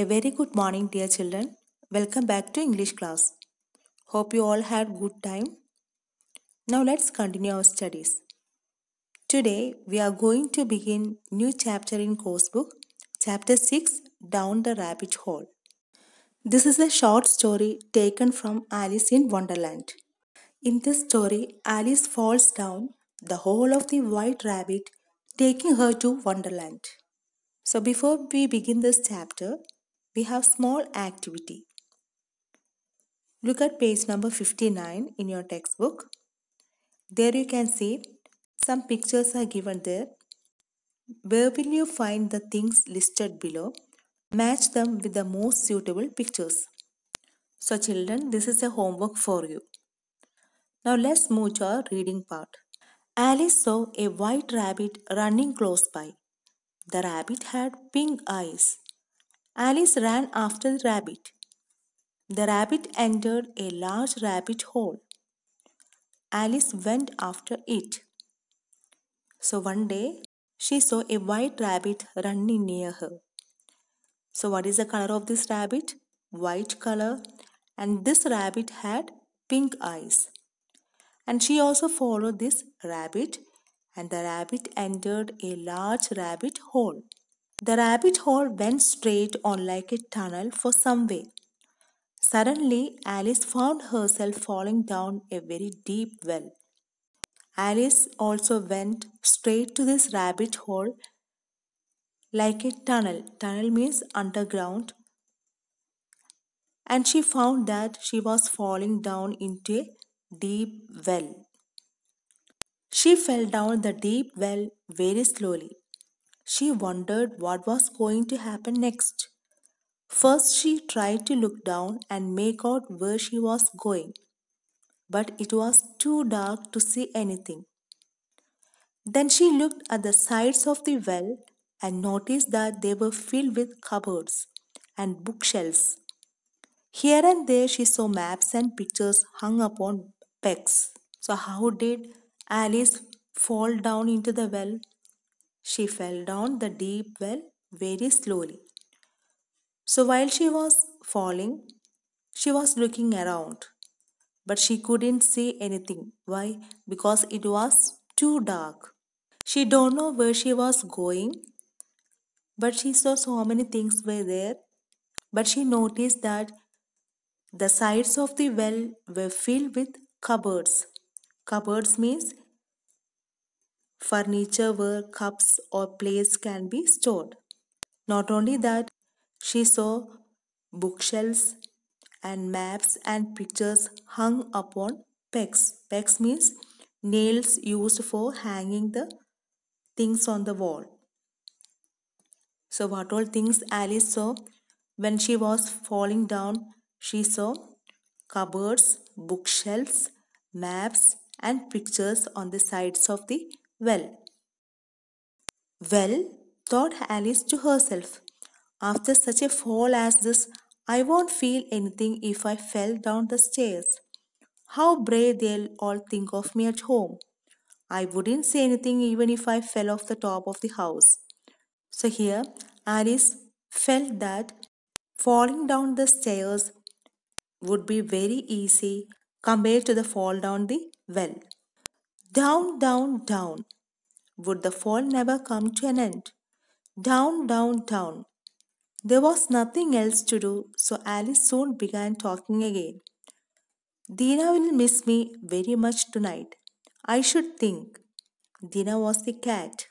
A very good morning, dear children. Welcome back to English class. Hope you all had good time. Now let's continue our studies. Today we are going to begin new chapter in course book, chapter 6 Down the Rabbit Hole. This is a short story taken from Alice in Wonderland. In this story, Alice falls down the hole of the white rabbit, taking her to Wonderland. So before we begin this chapter, we have small activity. Look at page number 59 in your textbook. There you can see some pictures are given there. Where will you find the things listed below? Match them with the most suitable pictures. So children, this is a homework for you. Now let's move to our reading part. Alice saw a white rabbit running close by. The rabbit had pink eyes. Alice ran after the rabbit. The rabbit entered a large rabbit hole. Alice went after it. So one day she saw a white rabbit running near her. So, what is the color of this rabbit? White color. And this rabbit had pink eyes. And she also followed this rabbit, and the rabbit entered a large rabbit hole. The rabbit hole went straight on like a tunnel for some way. Suddenly, Alice found herself falling down a very deep well. Alice also went straight to this rabbit hole like a tunnel. Tunnel means underground. And she found that she was falling down into a deep well. She fell down the deep well very slowly. She wondered what was going to happen next. First, she tried to look down and make out where she was going, but it was too dark to see anything. Then she looked at the sides of the well and noticed that they were filled with cupboards and bookshelves. Here and there, she saw maps and pictures hung upon pegs. So, how did Alice fall down into the well? She fell down the deep well very slowly. So while she was falling, she was looking around, but she couldn't see anything. Why? Because it was too dark. She don't know where she was going, but she saw so many things were there. But she noticed that the sides of the well were filled with cupboards. Cupboards means furniture where cups or plates can be stored. Not only that, she saw bookshelves and maps and pictures hung upon pegs. Pegs means nails used for hanging the things on the wall. So, what all things Alice saw? When she was falling down, she saw cupboards, bookshelves, maps, and pictures on the sides of the well, well, thought Alice to herself. After such a fall as this, I won't feel anything if I fell down the stairs. How brave they'll all think of me at home. I wouldn't say anything even if I fell off the top of the house. So here, Alice felt that falling down the stairs would be very easy compared to the fall down the well. Down, down, down. Would the fall never come to an end? Down, down, down. There was nothing else to do, so Alice soon began talking again. Dina will miss me very much tonight. I should think. Dina was the cat.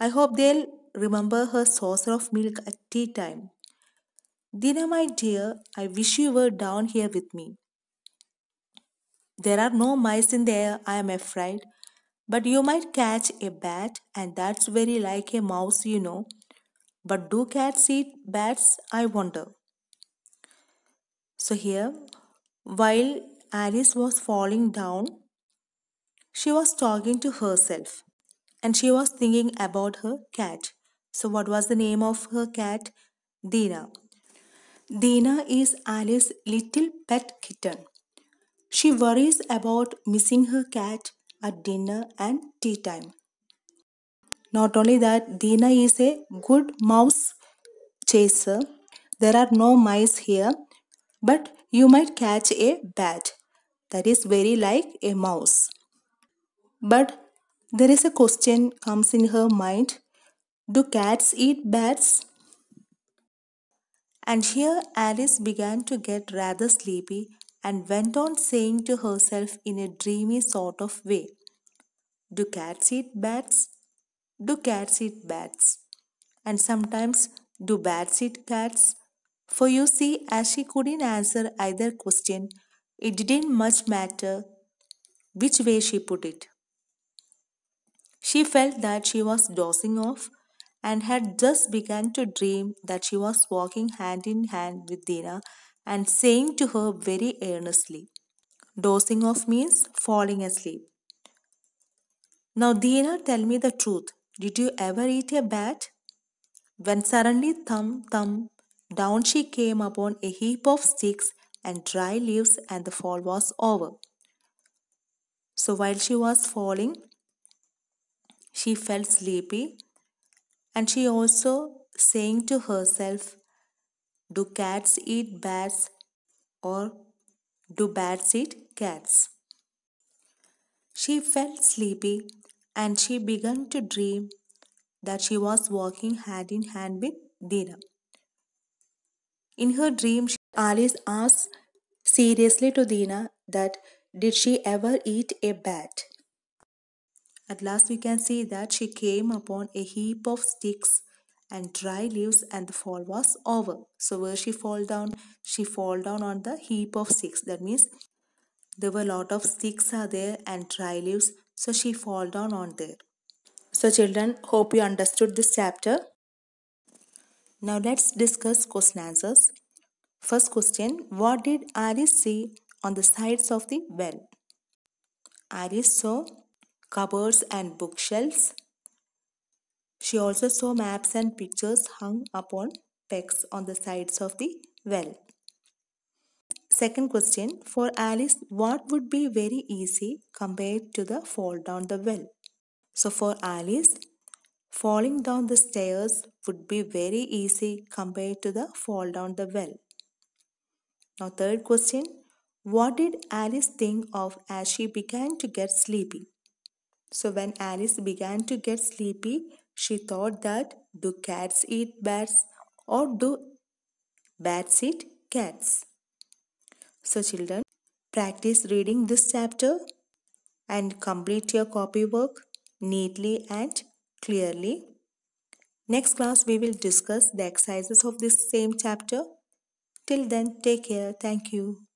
I hope they'll remember her saucer of milk at tea time. Dina, my dear, I wish you were down here with me. There are no mice in there, I am afraid. But you might catch a bat, and that's very like a mouse, you know. But do cats eat bats, I wonder. So here, while Alice was falling down, she was talking to herself and she was thinking about her cat. So, what was the name of her cat? Dina. Dina is Alice's little pet kitten. She worries about missing her cat at dinner and tea time. Not only that, Dina is a good mouse chaser. There are no mice here, but you might catch a bat that is very like a mouse. But there is a question comes in her mind. Do cats eat bats? And here Alice began to get rather sleepy and went on saying to herself in a dreamy sort of way, Do cats eat bats? Do cats eat bats? And sometimes, Do bats eat cats? For you see, as she couldn't answer either question, it didn't much matter which way she put it. She felt that she was dozing off and had just begun to dream that she was walking hand in hand with Dina and saying to her very earnestly. "Dosing off means falling asleep. Now, Dina, tell me the truth. Did you ever eat a bat? When suddenly, thump, thump, down she came upon a heap of sticks and dry leaves, and the fall was over. So, while she was falling, she felt sleepy and she also saying to herself, do cats eat bats or do bats eat cats? She felt sleepy and she began to dream that she was walking hand in hand with Dina. In her dream, Alice asked seriously to Dina that did she ever eat a bat? At last, we can see that she came upon a heap of sticks and dry leaves and the fall was over. So where she fall down? She fall down on the heap of sticks. That means there were a lot of sticks are there and dry leaves. So she fall down on there. So children, hope you understood this chapter. Now let's discuss question answers. First question, what did Alice see on the sides of the well? Alice saw cupboards and bookshelves. She also saw maps and pictures hung upon pegs on the sides of the well. Second question for Alice, what would be very easy compared to the fall down the well? So for Alice, falling down the stairs would be very easy compared to the fall down the well. Now, third question What did Alice think of as she began to get sleepy? So, when Alice began to get sleepy, she thought that do cats eat bats or do bats eat cats? So, children, practice reading this chapter and complete your copywork neatly and clearly. Next class, we will discuss the exercises of this same chapter. Till then, take care. Thank you.